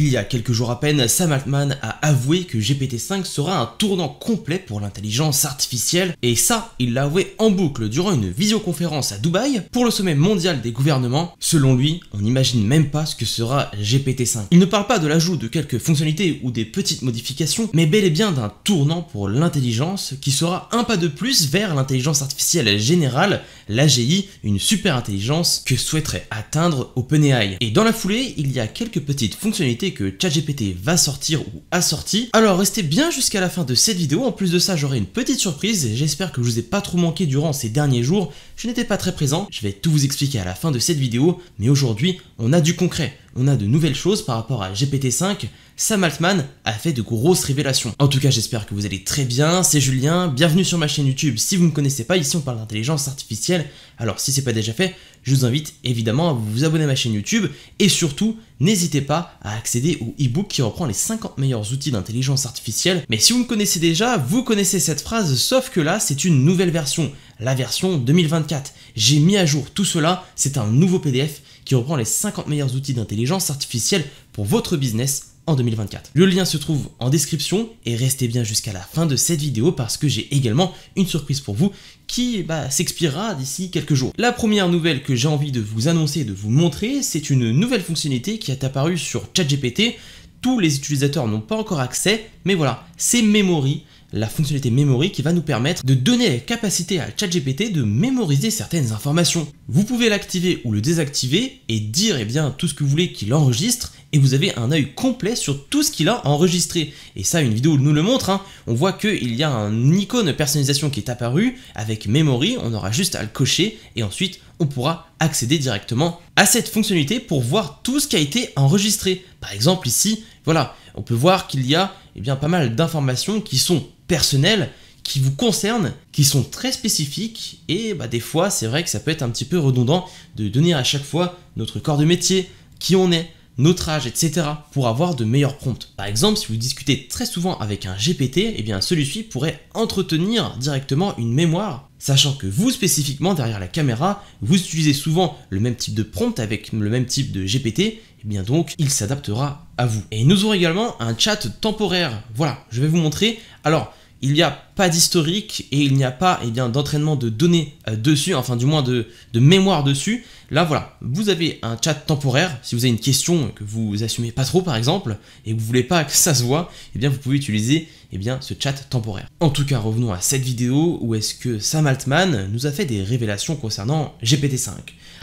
Il y a quelques jours à peine, Sam Altman a avoué que GPT-5 sera un tournant complet pour l'intelligence artificielle, et ça, il l'a avoué en boucle durant une visioconférence à Dubaï pour le sommet mondial des gouvernements. Selon lui, on n'imagine même pas ce que sera GPT-5. Il ne parle pas de l'ajout de quelques fonctionnalités ou des petites modifications, mais bel et bien d'un tournant pour l'intelligence qui sera un pas de plus vers l'intelligence artificielle générale, l'AGI, une super intelligence que souhaiterait atteindre OpenAI. Et dans la foulée, il y a quelques petites fonctionnalités que ChatGPT va sortir ou a sorti. Alors restez bien jusqu'à la fin de cette vidéo, en plus de ça j'aurai une petite surprise j'espère que je vous ai pas trop manqué durant ces derniers jours, je n'étais pas très présent, je vais tout vous expliquer à la fin de cette vidéo, mais aujourd'hui on a du concret, on a de nouvelles choses par rapport à GPT-5, Sam Altman a fait de grosses révélations. En tout cas, j'espère que vous allez très bien, c'est Julien, bienvenue sur ma chaîne YouTube. Si vous ne me connaissez pas, ici on parle d'intelligence artificielle, alors si c'est pas déjà fait, je vous invite évidemment à vous abonner à ma chaîne YouTube et surtout, n'hésitez pas à accéder au e-book qui reprend les 50 meilleurs outils d'intelligence artificielle. Mais si vous me connaissez déjà, vous connaissez cette phrase, sauf que là, c'est une nouvelle version, la version 2024. J'ai mis à jour tout cela, c'est un nouveau PDF qui reprend les 50 meilleurs outils d'intelligence artificielle pour votre business 2024. Le lien se trouve en description et restez bien jusqu'à la fin de cette vidéo parce que j'ai également une surprise pour vous qui bah, s'expirera d'ici quelques jours. La première nouvelle que j'ai envie de vous annoncer et de vous montrer, c'est une nouvelle fonctionnalité qui est apparue sur ChatGPT. Tous les utilisateurs n'ont pas encore accès, mais voilà, c'est Memory la fonctionnalité Memory qui va nous permettre de donner la capacité à ChatGPT de mémoriser certaines informations. Vous pouvez l'activer ou le désactiver et dire eh bien, tout ce que vous voulez qu'il enregistre et vous avez un œil complet sur tout ce qu'il a enregistré. Et ça, une vidéo nous le montre, hein. on voit qu'il y a un icône personnalisation qui est apparue avec Memory, on aura juste à le cocher et ensuite on pourra accéder directement à cette fonctionnalité pour voir tout ce qui a été enregistré. Par exemple ici, voilà, on peut voir qu'il y a et eh bien, pas mal d'informations qui sont personnelles, qui vous concernent, qui sont très spécifiques, et bah, des fois c'est vrai que ça peut être un petit peu redondant de donner à chaque fois notre corps de métier, qui on est, notre âge, etc. pour avoir de meilleurs prompts. Par exemple, si vous discutez très souvent avec un GPT, eh bien celui-ci pourrait entretenir directement une mémoire, sachant que vous spécifiquement derrière la caméra, vous utilisez souvent le même type de prompt avec le même type de GPT, et eh bien donc il s'adaptera à vous. Et nous aurons également un chat temporaire. Voilà, je vais vous montrer. Alors, il n'y a pas d'historique et il n'y a pas eh bien, d'entraînement de données euh, dessus, enfin du moins de, mémoire dessus. Là voilà, vous avez un chat temporaire, si vous avez une question que vous assumez pas trop par exemple, et que vous voulez pas que ça se voit, eh bien vous pouvez utiliser eh bien, ce chat temporaire. En tout cas, revenons à cette vidéo où est-ce que Sam Altman nous a fait des révélations concernant GPT-5.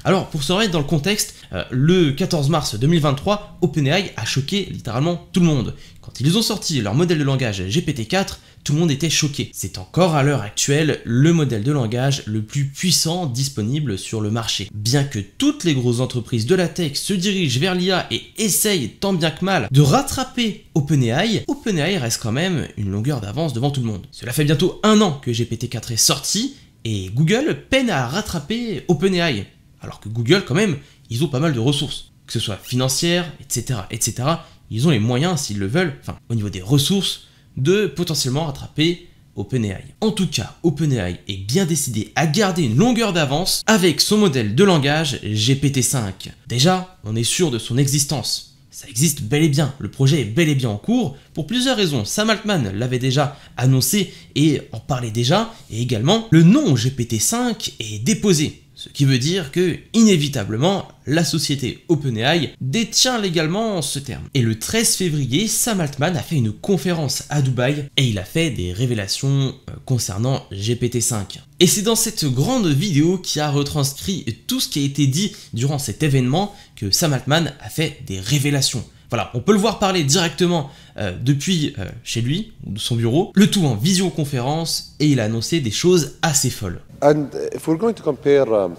Alors pour se remettre dans le contexte, euh, le 14 mars 2023, OpenAI a choqué littéralement tout le monde. Quand ils ont sorti leur modèle de langage GPT-4, tout le monde était choqué. C'est encore à l'heure actuelle le modèle de langage le plus puissant disponible sur le marché. Bien que toutes les grosses entreprises de la tech se dirigent vers l'IA et essayent tant bien que mal de rattraper OpenAI, OpenAI reste quand même une longueur d'avance devant tout le monde. Cela fait bientôt un an que GPT-4 est sorti et Google peine à rattraper OpenAI. Alors que Google quand même, ils ont pas mal de ressources, que ce soit financières, etc., etc. Ils ont les moyens s'ils le veulent, enfin au niveau des ressources, de potentiellement rattraper OpenAI. En tout cas, OpenAI est bien décidé à garder une longueur d'avance avec son modèle de langage GPT-5. Déjà, on est sûr de son existence. Ça existe bel et bien, le projet est bel et bien en cours, pour plusieurs raisons. Sam Altman l'avait déjà annoncé et en parlait déjà, et également, le nom GPT-5 est déposé ce qui veut dire que, inévitablement, la société OpenAI détient légalement ce terme. Et le 13 février, Sam Altman a fait une conférence à Dubaï et il a fait des révélations euh, concernant GPT-5. Et c'est dans cette grande vidéo qui a retranscrit tout ce qui a été dit durant cet événement que Sam Altman a fait des révélations. Voilà, on peut le voir parler directement euh, depuis euh, chez lui, de son bureau, le tout en visioconférence, et il a annoncé des choses assez folles. And if we're going to compare um,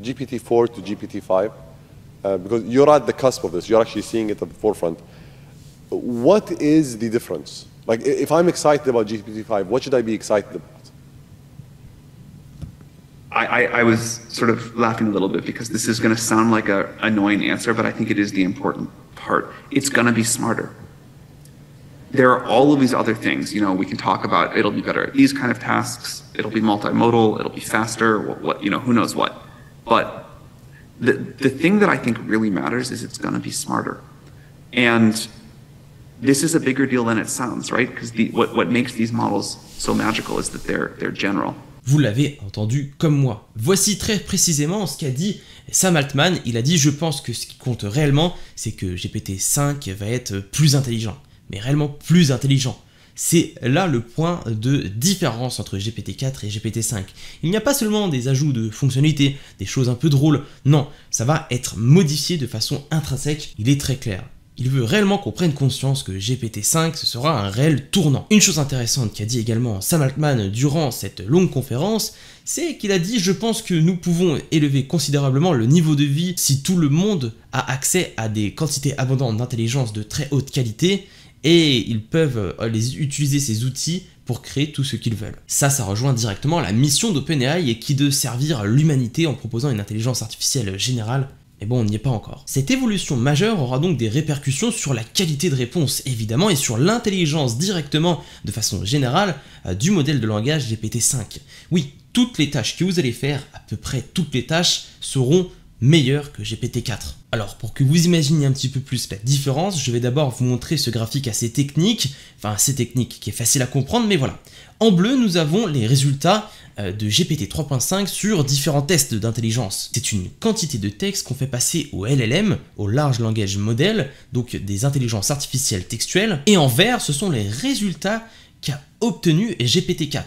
GPT-4 to GPT-5, uh, because you're at the cusp of this, you're actually seeing it at the forefront. What is the difference? Like, if I'm excited about GPT-5, what should I be excited about? I, I, I, was sort of laughing a little bit because this is going to sound like an annoying answer, but I think it is the important part. It's going to be smarter there are all of these other things. You know, we can talk about it'll be better at these kind of tasks. It'll be multimodal. It'll be faster. What, what you know, who knows what. But the the thing that I think really matters is it's going to be smarter, and this is a bigger deal than it sounds, right? Because what what makes these models so magical is that they're they're general. Vous l'avez entendu comme moi. Voici très précisément ce qu'a dit Sam Altman. Il a dit Je pense que ce qui compte réellement, c'est que GPT-5 va être plus intelligent. mais réellement plus intelligent. C'est là le point de différence entre GPT-4 et GPT-5. Il n'y a pas seulement des ajouts de fonctionnalités, des choses un peu drôles, non, ça va être modifié de façon intrinsèque, il est très clair. Il veut réellement qu'on prenne conscience que GPT-5, ce sera un réel tournant. Une chose intéressante qu'a dit également Sam Altman durant cette longue conférence, c'est qu'il a dit je pense que nous pouvons élever considérablement le niveau de vie si tout le monde a accès à des quantités abondantes d'intelligence de très haute qualité, et ils peuvent euh, utiliser ces outils pour créer tout ce qu'ils veulent. Ça, ça rejoint directement la mission d'OpenAI qui de servir l'humanité en proposant une intelligence artificielle générale. Mais bon, on n'y est pas encore. Cette évolution majeure aura donc des répercussions sur la qualité de réponse, évidemment, et sur l'intelligence directement, de façon générale, euh, du modèle de langage GPT-5. Oui, toutes les tâches que vous allez faire, à peu près toutes les tâches, seront meilleur que GPT-4. Alors pour que vous imaginiez un petit peu plus la différence, je vais d'abord vous montrer ce graphique assez technique, enfin assez technique qui est facile à comprendre, mais voilà. En bleu, nous avons les résultats euh, de GPT 3.5 sur différents tests d'intelligence. C'est une quantité de texte qu'on fait passer au LLM, au Large Language Model, donc des intelligences artificielles textuelles, et en vert, ce sont les résultats qu'a obtenu GPT-4.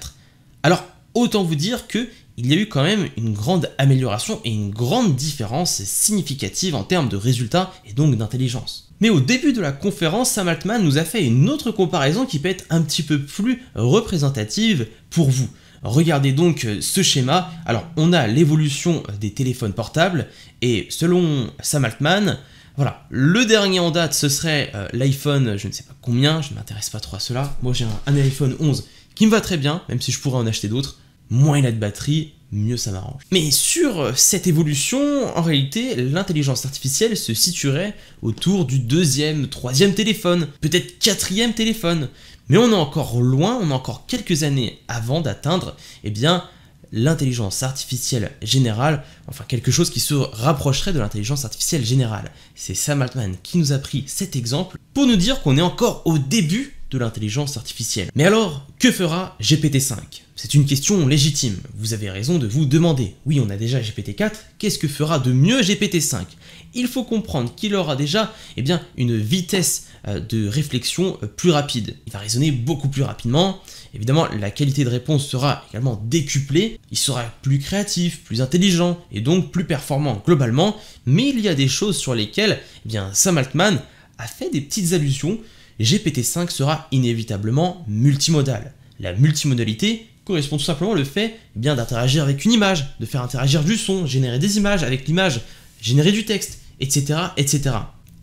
Alors, autant vous dire que il y a eu quand même une grande amélioration et une grande différence significative en termes de résultats et donc d'intelligence. Mais au début de la conférence, Sam Altman nous a fait une autre comparaison qui peut être un petit peu plus représentative pour vous. Regardez donc euh, ce schéma. Alors, on a l'évolution des téléphones portables et selon Sam Altman, voilà, le dernier en date, ce serait euh, l'iPhone, je ne sais pas combien, je ne m'intéresse pas trop à cela. Moi, j'ai un iPhone 11 qui me va très bien, même si je pourrais en acheter d'autres moins il a de batterie, mieux ça m'arrange. Mais sur cette évolution, en réalité, l'intelligence artificielle se situerait autour du deuxième, troisième téléphone, peut-être quatrième téléphone. Mais on est encore loin, on a encore quelques années avant d'atteindre, eh bien, l'intelligence artificielle générale, enfin quelque chose qui se rapprocherait de l'intelligence artificielle générale. C'est Sam Altman qui nous a pris cet exemple pour nous dire qu'on est encore au début l'intelligence artificielle. Mais alors, que fera GPT-5 C'est une question légitime, vous avez raison de vous demander. Oui, on a déjà GPT-4, qu'est-ce que fera de mieux GPT-5 Il faut comprendre qu'il aura déjà eh bien, une vitesse euh, de réflexion euh, plus rapide. Il va raisonner beaucoup plus rapidement, Évidemment, la qualité de réponse sera également décuplée, il sera plus créatif, plus intelligent et donc plus performant globalement, mais il y a des choses sur lesquelles eh bien, Sam Altman a fait des petites allusions GPT-5 sera inévitablement multimodal. La multimodalité correspond tout simplement le fait eh bien d'interagir avec une image, de faire interagir du son, générer des images avec l'image, générer du texte, etc., etc.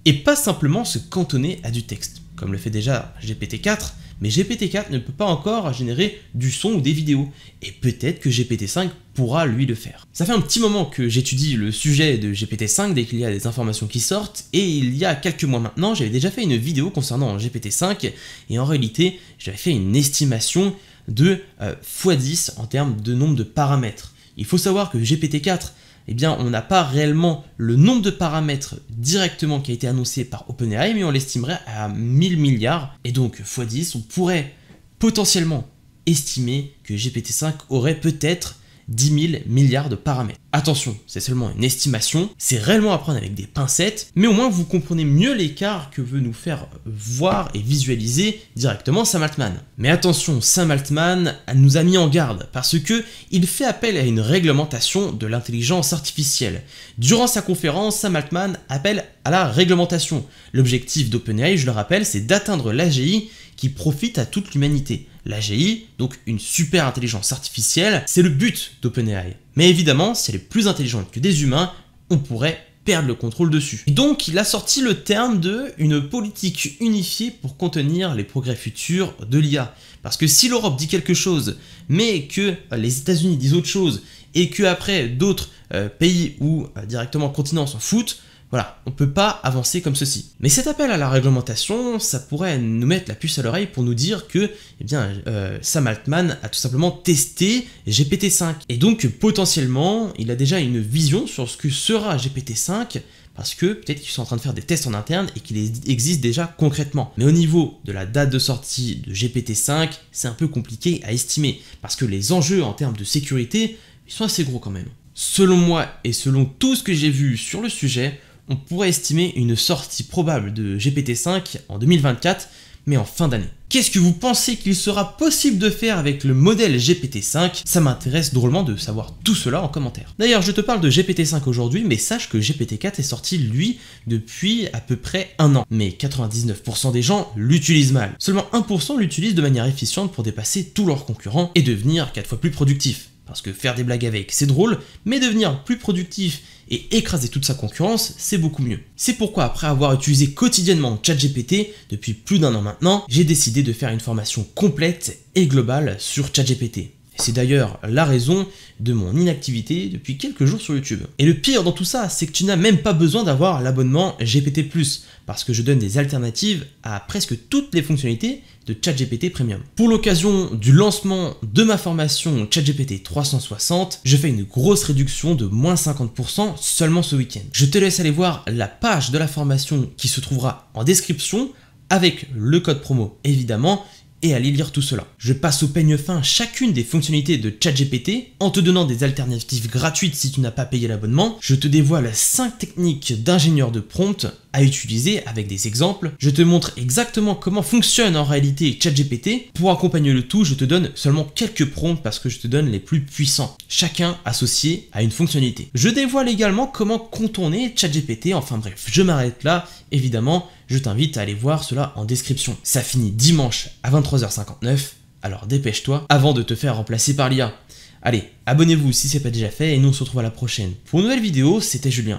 Et pas simplement se cantonner à du texte, comme le fait déjà GPT-4, mais GPT-4 ne peut pas encore générer du son ou des vidéos, et peut-être que GPT-5 pourra lui le faire. Ça fait un petit moment que j'étudie le sujet de GPT-5 dès qu'il y a des informations qui sortent, et il y a quelques mois maintenant, j'avais déjà fait une vidéo concernant GPT-5, et en réalité, j'avais fait une estimation de euh, x10 en termes de nombre de paramètres. Il faut savoir que GPT-4 eh bien, on n'a pas réellement le nombre de paramètres directement qui a été annoncé par OpenAI, mais on l'estimerait à 1000 milliards. Et donc, x10, on pourrait potentiellement estimer que GPT-5 aurait peut-être 10 000 milliards de paramètres. Attention, c'est seulement une estimation, c'est réellement à prendre avec des pincettes, mais au moins vous comprenez mieux l'écart que veut nous faire voir et visualiser directement Sam Altman. Mais attention, Sam Altman nous a mis en garde parce que il fait appel à une réglementation de l'intelligence artificielle. Durant sa conférence, Sam Altman appelle à la réglementation. L'objectif d'OpenAI, je le rappelle, c'est d'atteindre l'AGI qui profite à toute l'humanité l'AGI, donc une super intelligence artificielle, c'est le but d'OpenAI. Mais évidemment, si elle est plus intelligente que des humains, on pourrait perdre le contrôle dessus. donc il a sorti le terme de une politique unifiée pour contenir les progrès futurs de l'IA. Parce que si l'Europe dit quelque chose, mais que euh, les États-Unis disent autre chose, et que après d'autres euh, pays ou euh, directement continents s'en foutent, voilà, on ne peut pas avancer comme ceci. Mais cet appel à la réglementation, ça pourrait nous mettre la puce à l'oreille pour nous dire que, eh bien, euh, Sam Altman a tout simplement testé GPT-5. Et donc, potentiellement, il a déjà une vision sur ce que sera GPT-5, parce que peut-être qu'ils sont en train de faire des tests en interne et qu'il existe déjà concrètement. Mais au niveau de la date de sortie de GPT-5, c'est un peu compliqué à estimer, parce que les enjeux en termes de sécurité, ils sont assez gros quand même. Selon moi et selon tout ce que j'ai vu sur le sujet, on pourrait estimer une sortie probable de GPT-5 en 2024, mais en fin d'année. Qu'est-ce que vous pensez qu'il sera possible de faire avec le modèle GPT-5 Ça m'intéresse drôlement de savoir tout cela en commentaire. D'ailleurs, je te parle de GPT-5 aujourd'hui, mais sache que GPT-4 est sorti, lui, depuis à peu près un an. Mais 99% des gens l'utilisent mal. Seulement 1% l'utilisent de manière efficiente pour dépasser tous leurs concurrents et devenir 4 fois plus productifs parce que faire des blagues avec, c'est drôle, mais devenir plus productif et écraser toute sa concurrence, c'est beaucoup mieux. C'est pourquoi après avoir utilisé quotidiennement ChatGPT depuis plus d'un an maintenant, j'ai décidé de faire une formation complète et globale sur ChatGPT. C'est d'ailleurs la raison de mon inactivité depuis quelques jours sur YouTube. Et le pire dans tout ça, c'est que tu n'as même pas besoin d'avoir l'abonnement GPT+, parce que je donne des alternatives à presque toutes les fonctionnalités de ChatGPT Premium. Pour l'occasion du lancement de ma formation ChatGPT 360, je fais une grosse réduction de moins 50% seulement ce week-end. Je te laisse aller voir la page de la formation qui se trouvera en description avec le code promo évidemment et aller lire tout cela. Je passe au peigne fin chacune des fonctionnalités de ChatGPT en te donnant des alternatives gratuites si tu n'as pas payé l'abonnement. Je te dévoile 5 techniques d'ingénieur de prompt à utiliser avec des exemples. Je te montre exactement comment fonctionne en réalité ChatGPT. Pour accompagner le tout, je te donne seulement quelques prompts parce que je te donne les plus puissants, chacun associé à une fonctionnalité. Je dévoile également comment contourner ChatGPT. Enfin bref, je m'arrête là. Évidemment, je t'invite à aller voir cela en description. Ça finit dimanche à 23h59. Alors dépêche-toi avant de te faire remplacer par l'IA. Allez, abonnez-vous si c'est pas déjà fait et nous on se retrouve à la prochaine. Pour une nouvelle vidéo, c'était Julien.